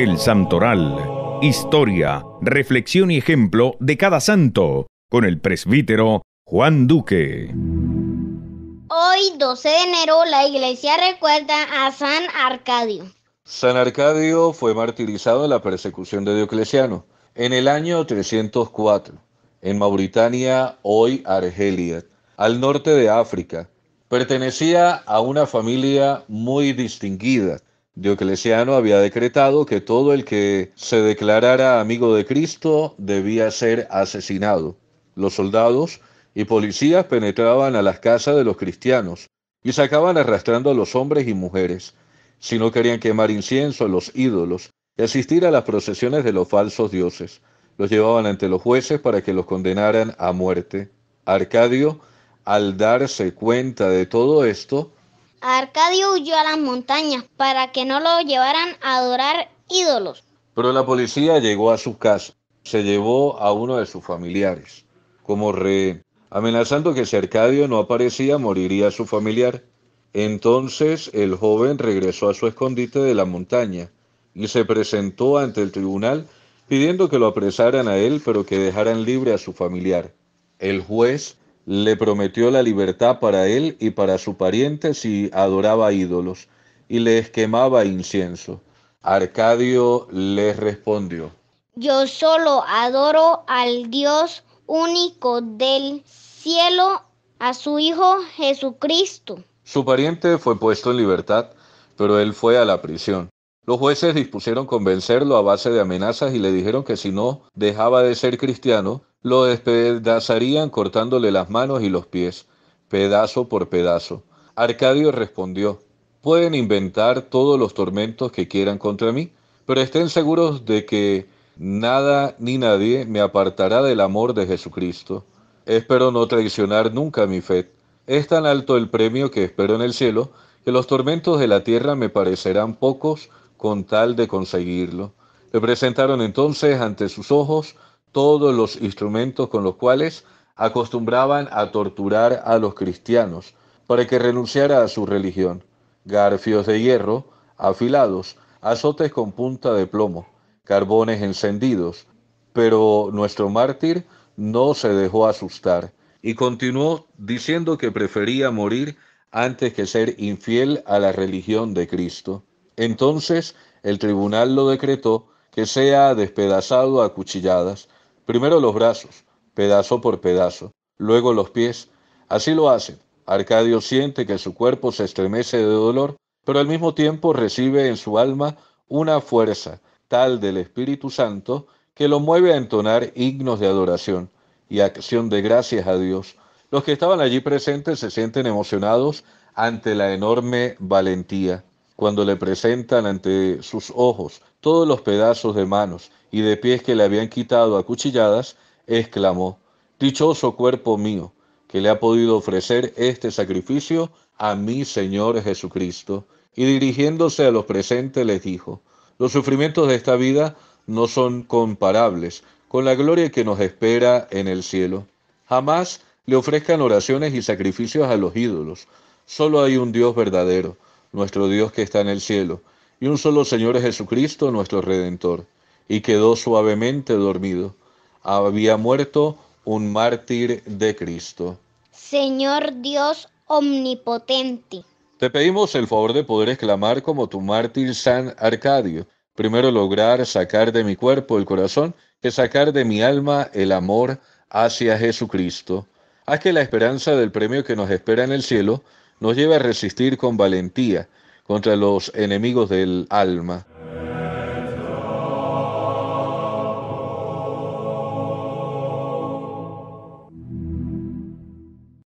El Santoral. Historia, reflexión y ejemplo de cada santo. Con el presbítero Juan Duque. Hoy, 12 de enero, la iglesia recuerda a San Arcadio. San Arcadio fue martirizado en la persecución de Diocleciano en el año 304, en Mauritania, hoy Argelia, al norte de África. Pertenecía a una familia muy distinguida. Diocleciano había decretado que todo el que se declarara amigo de Cristo debía ser asesinado. Los soldados y policías penetraban a las casas de los cristianos y sacaban arrastrando a los hombres y mujeres. Si no querían quemar incienso a los ídolos y asistir a las procesiones de los falsos dioses, los llevaban ante los jueces para que los condenaran a muerte. Arcadio, al darse cuenta de todo esto, Arcadio huyó a las montañas para que no lo llevaran a adorar ídolos. Pero la policía llegó a su casa. Se llevó a uno de sus familiares como rehén, amenazando que si Arcadio no aparecía moriría su familiar. Entonces el joven regresó a su escondite de la montaña y se presentó ante el tribunal pidiendo que lo apresaran a él, pero que dejaran libre a su familiar. El juez le prometió la libertad para él y para su pariente si adoraba ídolos, y les quemaba incienso. Arcadio les respondió, Yo solo adoro al Dios único del cielo, a su Hijo Jesucristo. Su pariente fue puesto en libertad, pero él fue a la prisión. Los jueces dispusieron convencerlo a base de amenazas y le dijeron que si no dejaba de ser cristiano, lo despedazarían cortándole las manos y los pies, pedazo por pedazo. Arcadio respondió, pueden inventar todos los tormentos que quieran contra mí, pero estén seguros de que nada ni nadie me apartará del amor de Jesucristo. Espero no traicionar nunca mi fe. Es tan alto el premio que espero en el cielo que los tormentos de la tierra me parecerán pocos con tal de conseguirlo. Le presentaron entonces ante sus ojos todos los instrumentos con los cuales acostumbraban a torturar a los cristianos para que renunciara a su religión. Garfios de hierro afilados, azotes con punta de plomo, carbones encendidos. Pero nuestro mártir no se dejó asustar y continuó diciendo que prefería morir antes que ser infiel a la religión de Cristo. Entonces el tribunal lo decretó que sea despedazado a cuchilladas, primero los brazos, pedazo por pedazo, luego los pies. Así lo hacen. Arcadio siente que su cuerpo se estremece de dolor, pero al mismo tiempo recibe en su alma una fuerza tal del Espíritu Santo que lo mueve a entonar himnos de adoración y acción de gracias a Dios. Los que estaban allí presentes se sienten emocionados ante la enorme valentía cuando le presentan ante sus ojos todos los pedazos de manos y de pies que le habían quitado a cuchilladas, exclamó, Dichoso cuerpo mío, que le ha podido ofrecer este sacrificio a mi Señor Jesucristo. Y dirigiéndose a los presentes les dijo, Los sufrimientos de esta vida no son comparables con la gloria que nos espera en el cielo. Jamás le ofrezcan oraciones y sacrificios a los ídolos. Solo hay un Dios verdadero nuestro Dios que está en el cielo, y un solo Señor es Jesucristo, nuestro Redentor, y quedó suavemente dormido. Había muerto un mártir de Cristo. Señor Dios omnipotente. Te pedimos el favor de poder exclamar como tu mártir San Arcadio. Primero lograr sacar de mi cuerpo el corazón, que sacar de mi alma el amor hacia Jesucristo. Haz que la esperanza del premio que nos espera en el cielo nos lleva a resistir con valentía contra los enemigos del alma,